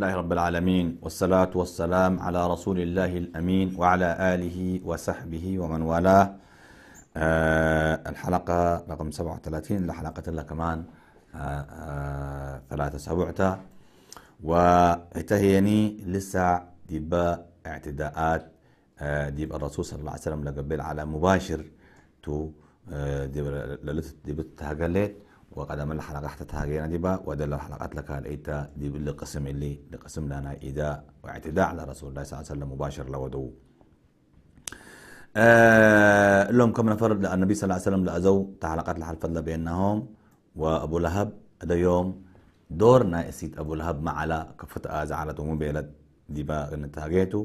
لله رب العالمين والصلاة والسلام على رسول الله الأمين وعلى آله وصحبه ومن والاه آه الحلقة رقم 37 لحلقة الله كمان آه آه ثلاثة سبعتها وإتهيني لسه ديبا اعتداءات آه، ديب الرسول صلى الله عليه وسلم لقبل على مباشر تو آه، ديب دي وقد الحلقة حتى تهاجينا دبا ودل الحلقات لك الإيتا دي لقسم اللي لقسم لنا إيداء واعتداء على رسول الله صلى الله عليه وسلم مباشر لودو آه لهم كما فرد النبي صلى الله عليه وسلم لأزو تعلقات فضل بينهم وأبو لهب هذا يوم دورنا اسيت أبو لهب مع على كفت زعلت ومبيلت ديبا نتاجيته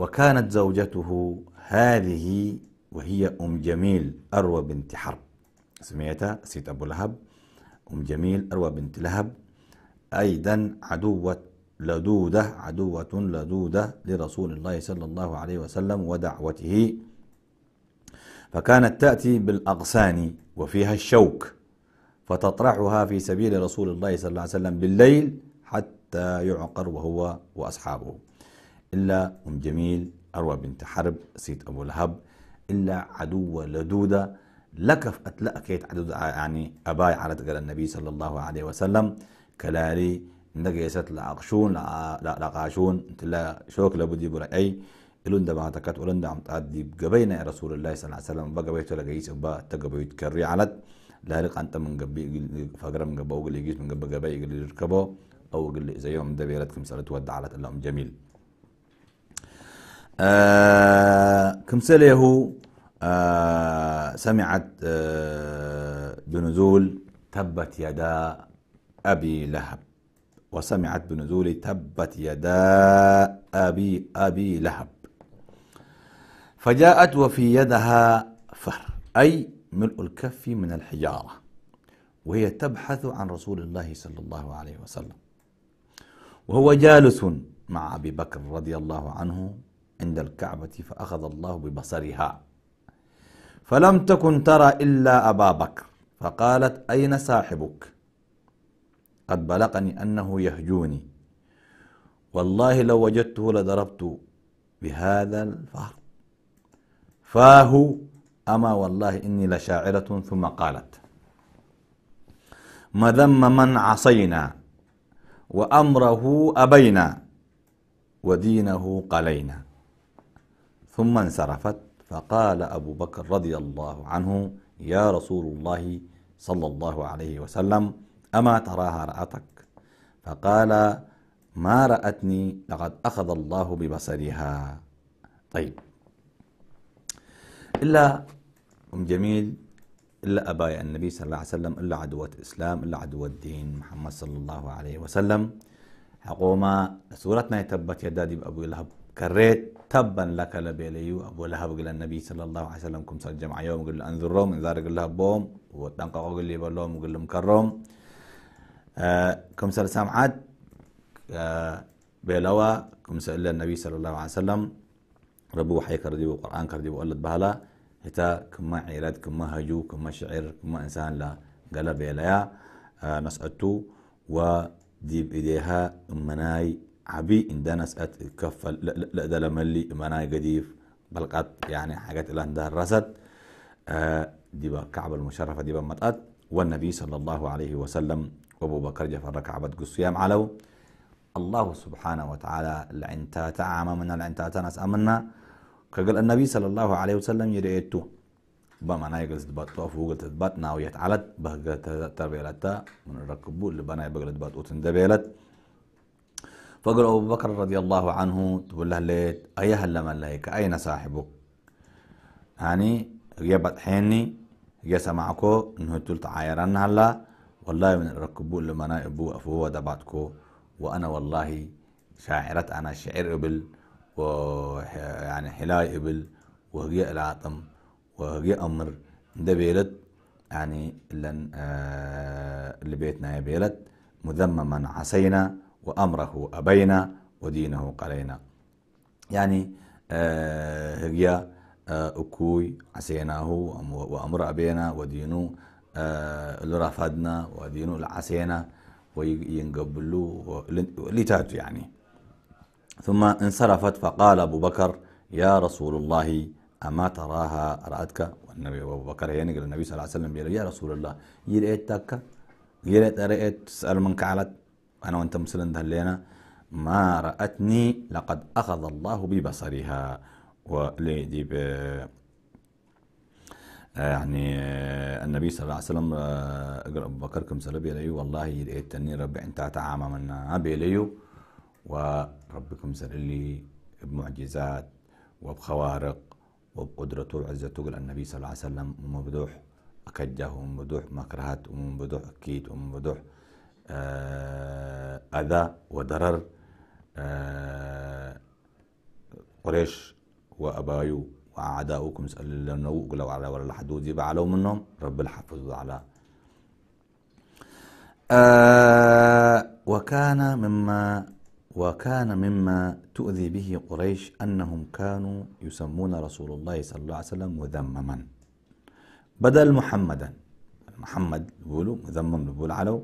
وكانت زوجته هذه وهي أم جميل أروى بنت حرب سميتها سيد أبو لهب أم جميل أروى بنت لهب أيضا عدوة لدودة عدوة لدودة لرسول الله صلى الله عليه وسلم ودعوته فكانت تأتي بالأغصان وفيها الشوك فتطرحها في سبيل رسول الله صلى الله عليه وسلم بالليل حتى يعقر وهو وأصحابه إلا أم جميل أروى بنت حرب سيد أبو لهب إلا عدو لدودة لكف أتلأكيت عدد يعني أباي على تقال النبي صلى الله عليه وسلم كلاري نقيست لعقشون لقاشون لا شوك لابد يبرا أي إلون دبا تكات ولن دعم تأدي بقبينا يا رسول الله صلى الله عليه وسلم بقبيت جيس أبا تقبيت كري علت لارق أنت من قبي فقرة من قبو قلي جيس من قبي قبي قلي ركبو أو قلي زي يوم دبيرتكم صارت ودع على اللهم جميل آه كم هو آه، سمعت آه، بنزول تبت يدا أبي لهب وسمعت بنزول تبت يدا أبي أبي لهب فجاءت وفي يدها فهر أي ملء الكف من الحجارة وهي تبحث عن رسول الله صلى الله عليه وسلم وهو جالس مع أبي بكر رضي الله عنه عند الكعبة فأخذ الله ببصرها فلم تكن ترى إلا أبا بكر فقالت أين صاحبك قد بلغني أنه يهجوني والله لو وجدته لضربت بهذا الفهر فاه أما والله إني لشاعرة ثم قالت مذم من عصينا وأمره أبينا ودينه قلينا ثم انصرفت فقال أبو بكر رضي الله عنه يا رسول الله صلى الله عليه وسلم أما تراها رأتك فقال ما رأتني لقد أخذ الله ببصرها طيب إلا أم جميل إلا أبايا النبي صلى الله عليه وسلم إلا عدوة الإسلام إلا عدوة الدين محمد صلى الله عليه وسلم حقوما سورتنا يتبت يدادي بأبو لهب كريت تبا لك لبيليو أبو لهب قل النبي صلى الله عليه وسلم كم صار جمع يوم قل أنذرهم إنذار قل بوم وتنقق قل لي بلوم قل مكرم آه كم صار سامعات آه بيلوا كم سأل النبي صلى الله عليه وسلم ربو حي كردي وقرآن كردي وقلت بهلا هتا كما عيرات كما هجو كما شعر كما إنسان لا قال بيليا آه نسأتو ودي بإيديها أمناي عبي ان ده ناس اتكفل لا, لا ده لملي مناي قديف بلقات يعني حاجات الان عندها الرسد آه دي كعب المشرفة دي متقت والنبي صلى الله عليه وسلم وابو بكر جفر كعبت قصيام علو الله سبحانه وتعالى لعنتا تعام من لعنتا ناس امنا كقال النبي صلى الله عليه وسلم يريتو بمعنى يجلس تبات طوف وقل تدبات ناوية علت بهجة تربيلتا من الركبو اللي بنا يبقل تبات وتندبيلت فقال أبو بكر رضي الله عنه تقول له ليت أيها الملائكة من أين صاحبك يعني يبت حيني يسمعكو إنه تلت تعايرن هلا والله من ركبوا لما أبو أفوه دباتكو وأنا والله شاعرت أنا شعر إبل ويعني حلاي إبل وهي العطم وهي أمر ده بيلت يعني آه، اللي بيتنا يا بيلت مذمما عسينا وأمره أبينا ودينه قلينا يعني آه هي آه عسيناه وأمر أبينا ودينه آه اللي رفضنا ودينه العسينا وينقبلوا لتات يعني ثم انصرفت فقال أبو بكر يا رسول الله أما تراها رأتك والنبي أبو بكر يعني النبي صلى الله عليه وسلم يا رسول الله يرأتك يرأت رأت تسأل من كعلت أنا وأنت مسلم دهلينا ما رأتني لقد أخذ الله ببصرها ب يعني النبي صلى الله عليه وسلم آه، أبو بكر كم سلبي ليو والله رأيتني ربي أنت تعامى من أبي ليو وربكم سر لي بمعجزات وبخوارق وبقدرته وعزته النبي صلى الله عليه وسلم ومبدوح أكجه ومبدوح مكرهات ومبدوح أكيد ومبدوح آه، أذى وضرر آه، قريش وأبايو وأعداؤكم اللي نوق لو على ولا الحدود يبقى عليهم منهم رب الحفظ على آه وكان مما وكان مما تؤذي به قريش أنهم كانوا يسمون رسول الله صلى الله عليه وسلم مذمما بدل محمدا محمد بيقولوا مذمم بيقول علو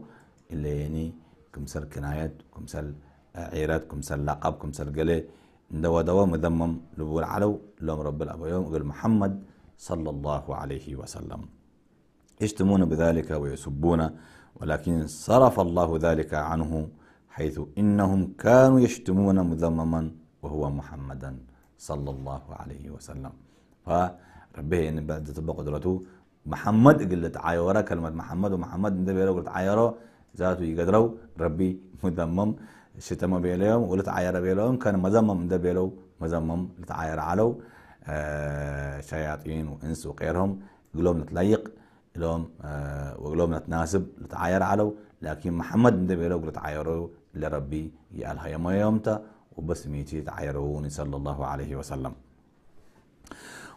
يعني كمسل كنايات كمسل عيرات كمسل لقب كمسل قلي دوا دوا مذمم لبول علو لهم رب يوم قل محمد صلى الله عليه وسلم يشتمون بذلك ويسبون ولكن صرف الله ذلك عنه حيث إنهم كانوا يشتمون مذمما وهو محمدا صلى الله عليه وسلم فربه إن بعد تبقى قدرته محمد قلت عايورة كلمة محمد ومحمد ده قلت عايره ذاتو يقدروا ربي مذمم شتم بيلهم ولتعاير بيلهم كان مذمم ده بيلو مذمم لتعاير علو آه شياطين وانس وغيرهم قلوب نتليق لهم آه وقلوب نتناسب لتعاير علو لكن محمد ده بيلو لتعايروا لربي يالها يوم يومتا ميتي تعايروني صلى الله عليه وسلم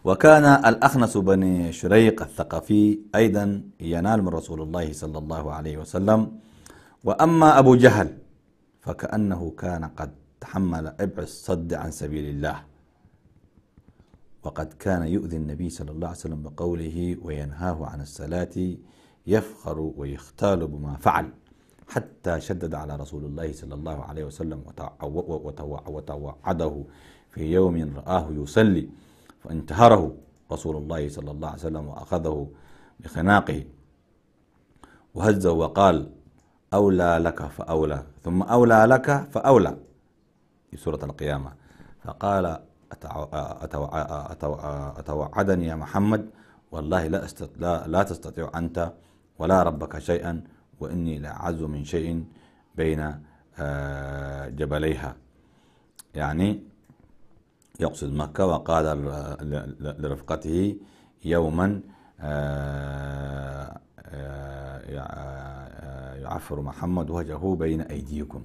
وكان الأخنس بن شريق الثقفي أيضا ينال من رسول الله صلى الله عليه وسلم وأما أبو جهل فكأنه كان قد تحمل إبع الصد عن سبيل الله وقد كان يؤذي النبي صلى الله عليه وسلم بقوله وينهاه عن الصلاة يفخر ويختال بما فعل حتى شدد على رسول الله صلى الله عليه وسلم وتوعده في يوم رآه يصلي فانتهره رسول الله صلى الله عليه وسلم وأخذه بخناقه وهزه وقال أولى لك فأولى ثم أولى لك فأولى في سورة القيامة فقال أتوعدني يا محمد والله لا, لا, لا تستطيع أنت ولا ربك شيئا وإني لأعز من شيء بين آه، جبليها يعني يقصد مكة وقال لرفقته يوما آه، آه، آه، يعفر محمد وجهه بين أيديكم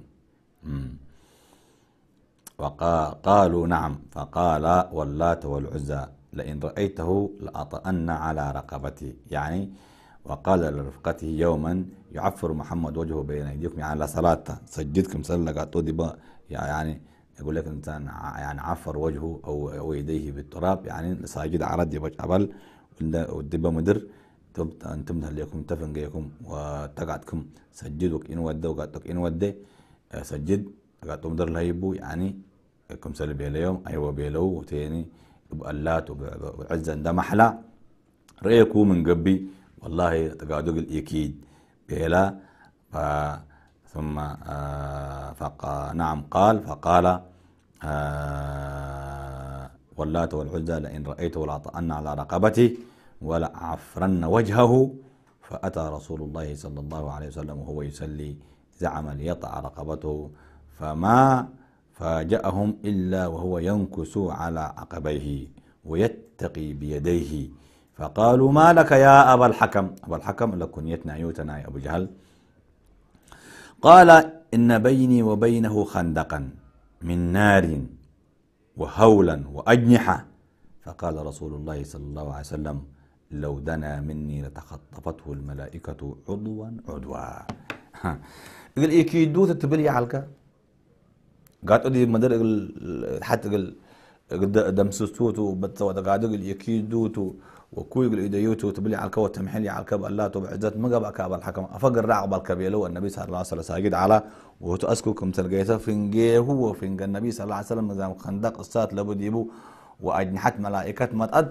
وقالوا نعم فقال واللات والعزى لئن رأيته لأطأن على رقبتي يعني وقال لرفقته يوما يعفر محمد وجهه بين أيديكم يعني لا صلاة سجدكم صلاة يعني يقول لك الإنسان يعني عفر وجهه أو, أو يديه بالتراب يعني ساجد عرض يبقى قبل والدب مدر تبت أنتم تفن تفنقيكم وتقعدكم سجدوك إن ودى وقعدتك إن ودى آه، سجد قعدت مدر لهيبو يعني كم سلبي اليوم أيوة بيلو وتاني بقلات وعزا ده محلى رأيكو من قبي والله تقعدوك الإكيد بيلا ثم آه، فق... نعم قال فقال آه، واللات والعزى لئن رأيته لأطأن على رقبتي ولأعفرن وجهه فأتى رسول الله صلى الله عليه وسلم وهو يصلي زعم ليطع رقبته فما فاجأهم إلا وهو ينكس على عقبيه ويتقي بيديه فقالوا ما لك يا أبا الحكم أبا الحكم لكنيتنا أيوتنا يا أبو جهل قال إن بيني وبينه خندقا من نار وهولا وأجنحة فقال رسول الله صلى الله عليه وسلم لو دنا مني لتخطفته الملائكة عضوا عضوا قال إيه كي دوث تبلي علكا قالت أدي مدر حتى قال دمسستوتو بتسوى قاعد قال إيه كي دوتو وكوي الإديوتو تبلي على الكوة تمحلي على الكب الله تو بعزت مقب أكاب الحكم أفقر راعب الكبيلو النبي صلى الله عليه وسلم ساجد على وهو أسكوكم تلقيته فنجيه هو فنج النبي صلى الله عليه وسلم زام خندق الصات لابد يبو وأجنحة ملائكة ما تأد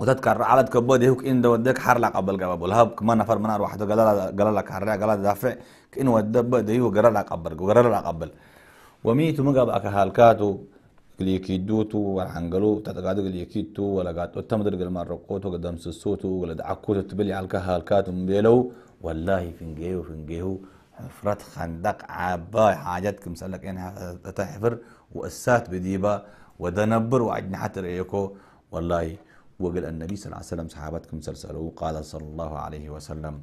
وتذكر على تكبد هوك إن دودك حرلا قبل جباب الهب كمان نفر من أروح حتى قال قال لك حرلا قال دافع كإنه الدب ديو قرر قبل قرر قبل وميت مقب هالكاتو دوتو ولا عنقلو تتقادو تو ولا قاد وتمدر قل مرقوتو قدام سسوتو ولا دعكوتو تبلي على الكهالكات مبيلو والله فنجيهو فنجيهو حفرات خندق عبا كم مسألك يعني تحفر وأسات بديبا ودنبر وعدنا حتى رأيكو والله وقال النبي صلى الله عليه وسلم صحابتكم سلسلوا قال صلى الله عليه وسلم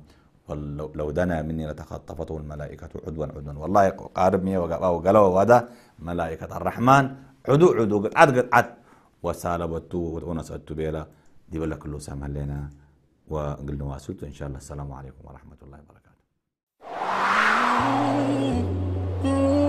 لو دنا مني لتخطفته الملائكة عدوا عدوا والله قارب مية وقلوا ودا ملائكة الرحمن عدو عدو قد عد قد عد وسالبتو ونسألتو بيلا دي بلا كله سامح لنا وقلنا واسلتو إن شاء الله السلام عليكم ورحمة الله وبركاته